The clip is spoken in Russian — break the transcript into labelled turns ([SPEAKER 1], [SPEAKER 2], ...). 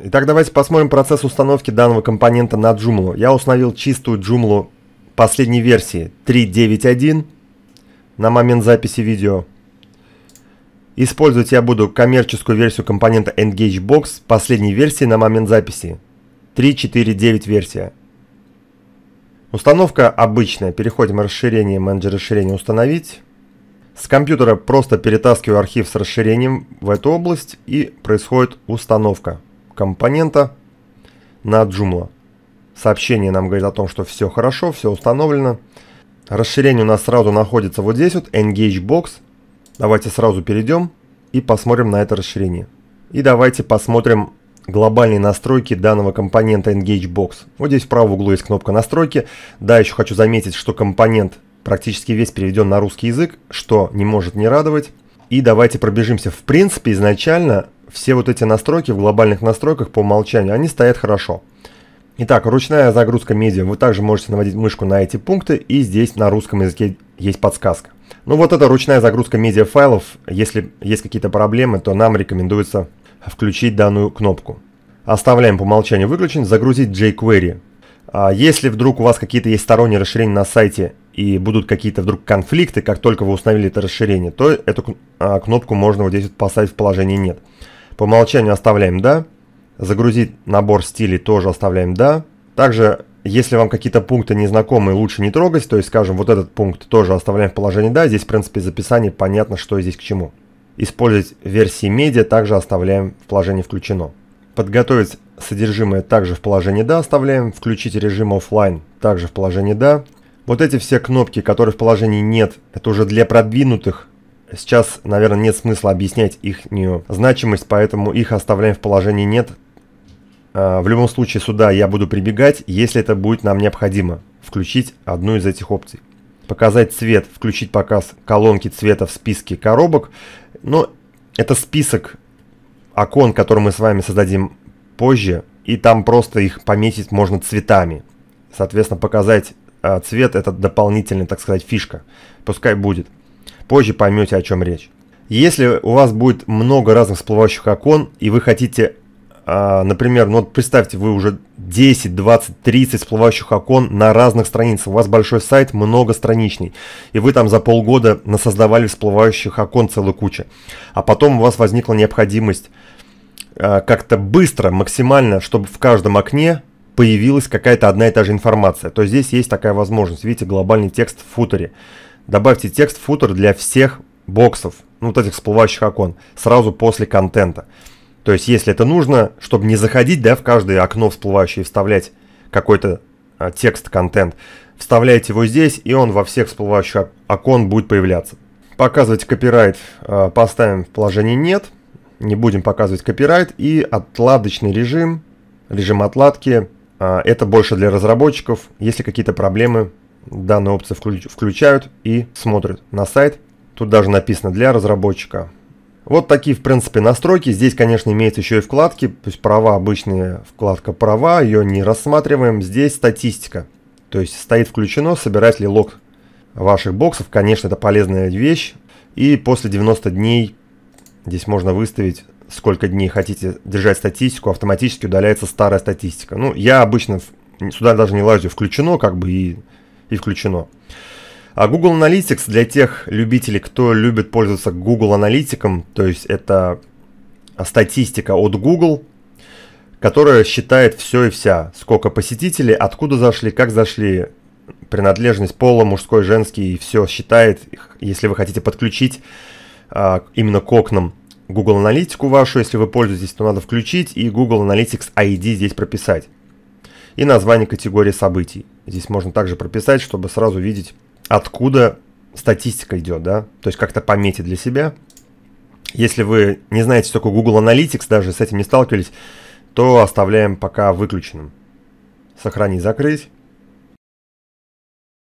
[SPEAKER 1] Итак, давайте посмотрим процесс установки данного компонента на Joomla. Я установил чистую Joomla последней версии 3.9.1 на момент записи видео. Использовать я буду коммерческую версию компонента EngageBox последней версии на момент записи 3.4.9 версия. Установка обычная. Переходим в расширение, менеджер расширения «Установить». С компьютера просто перетаскиваю архив с расширением в эту область и происходит установка компонента на Joomla. Сообщение нам говорит о том, что все хорошо, все установлено. Расширение у нас сразу находится вот здесь вот, engage box Давайте сразу перейдем и посмотрим на это расширение. И давайте посмотрим глобальные настройки данного компонента engage box Вот здесь в правом углу есть кнопка настройки. Да, еще хочу заметить, что компонент практически весь переведен на русский язык, что не может не радовать. И давайте пробежимся. В принципе, изначально все вот эти настройки в глобальных настройках по умолчанию, они стоят хорошо. Итак, ручная загрузка медиа. Вы также можете наводить мышку на эти пункты, и здесь на русском языке есть подсказка. Ну вот это ручная загрузка медиа файлов. Если есть какие-то проблемы, то нам рекомендуется включить данную кнопку. Оставляем по умолчанию выключен. Загрузить jQuery. А если вдруг у вас какие-то есть сторонние расширения на сайте и будут какие-то вдруг конфликты, как только вы установили это расширение, то эту а, кнопку можно вот здесь вот поставить в положении «Нет». По умолчанию оставляем «Да». Загрузить набор стилей тоже оставляем «Да». Также, если вам какие-то пункты незнакомые, лучше не трогать, то есть, скажем, вот этот пункт тоже оставляем в положении «Да». Здесь, в принципе, записание понятно, что здесь к чему. Использовать версии медиа также оставляем в положении «Включено». Подготовить содержимое также в положении «Да» оставляем. Включить режим офлайн также в положении «Да». Вот эти все кнопки, которые в положении «Нет», это уже для продвинутых. Сейчас, наверное, нет смысла объяснять их значимость, поэтому их оставляем в положении «Нет». А, в любом случае сюда я буду прибегать, если это будет нам необходимо. Включить одну из этих опций. Показать цвет, включить показ колонки цвета в списке коробок. Но это список окон, который мы с вами создадим позже, и там просто их пометить можно цветами. Соответственно, показать а, цвет – это дополнительная, так сказать, фишка. Пускай будет. Позже поймете, о чем речь. Если у вас будет много разных всплывающих окон, и вы хотите а, например, ну вот представьте, вы уже 10, 20, 30 всплывающих окон на разных страницах. У вас большой сайт, многостраничный. И вы там за полгода насоздавали всплывающих окон целую кучу. А потом у вас возникла необходимость а, как-то быстро, максимально, чтобы в каждом окне появилась какая-то одна и та же информация. То здесь есть такая возможность. Видите, глобальный текст в футере. Добавьте текст в футер для всех боксов, ну, вот этих всплывающих окон, сразу после контента. То есть, если это нужно, чтобы не заходить да, в каждое окно всплывающее и вставлять какой-то а, текст, контент, вставляете его здесь, и он во всех всплывающих окон будет появляться. Показывать копирайт а, поставим в положении «нет», не будем показывать копирайт, и отладочный режим, режим отладки, а, это больше для разработчиков, если какие-то проблемы данную опцию включают и смотрят на сайт. Тут даже написано для разработчика. Вот такие, в принципе, настройки. Здесь, конечно, имеются еще и вкладки. То есть права, обычная вкладка права, ее не рассматриваем. Здесь статистика. То есть стоит включено, собирать ли лог ваших боксов. Конечно, это полезная вещь. И после 90 дней здесь можно выставить, сколько дней хотите держать статистику. Автоматически удаляется старая статистика. Ну, я обычно сюда даже не лазю. Включено как бы и, и включено. Включено. А Google Analytics для тех любителей, кто любит пользоваться Google Аналитиком, то есть это статистика от Google, которая считает все и вся, сколько посетителей, откуда зашли, как зашли, принадлежность пола, мужской, женский, и все считает, если вы хотите подключить а, именно к окнам Google Аналитику вашу, если вы пользуетесь, то надо включить и Google Analytics ID здесь прописать. И название категории событий. Здесь можно также прописать, чтобы сразу видеть откуда статистика идет, да, то есть как-то пометьте для себя. Если вы не знаете, что такое Google Analytics, даже с этим не сталкивались, то оставляем пока выключенным. Сохранить, закрыть.